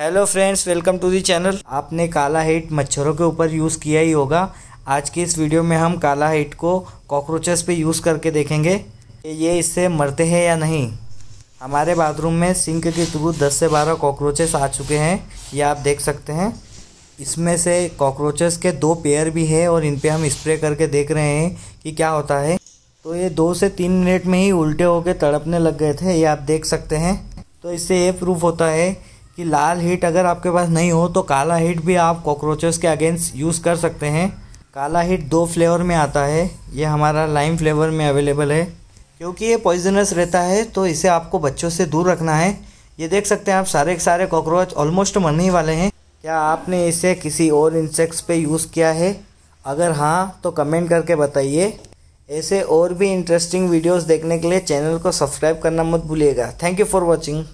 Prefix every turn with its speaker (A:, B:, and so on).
A: hello friends welcome to the channel आपने काला hit मच्छरों के ऊपर यूज़ किया ही होगा आज की इस वीडियो में हम काला हिट को कॉकरोचेस पे यूज़ करके देखेंगे कि ये इससे मरते हैं या नहीं हमारे बाथरूम में सिंक के थ्रू 10 से 12 कॉकरोचेस आ चुके हैं ये आप देख सकते हैं इसमें से कॉकरोचेस के दो पेयर भी है और इन पर हम स्प्रे करके देख रहे हैं कि क्या होता है तो ये दो से तीन मिनट में ही उल्टे होकर तड़पने लग गए थे ये आप देख सकते हैं तो इससे ये प्रूफ होता है कि लाल हीट अगर आपके पास नहीं हो तो काला हीट भी आप कॉकरोचेस के अगेंस्ट यूज़ कर सकते हैं काला हीट दो फ्लेवर में आता है ये हमारा लाइम फ्लेवर में अवेलेबल है क्योंकि ये पॉइजनस रहता है तो इसे आपको बच्चों से दूर रखना है ये देख सकते हैं आप सारे के सारे कॉकरोच ऑलमोस्ट मरने वाले हैं क्या आपने इसे किसी और इंसेक्ट्स पे यूज़ किया है अगर हाँ तो कमेंट करके बताइए ऐसे और भी इंटरेस्टिंग वीडियोस देखने के लिए चैनल को सब्सक्राइब करना मत भूलिएगा थैंक यू फॉर वॉचिंग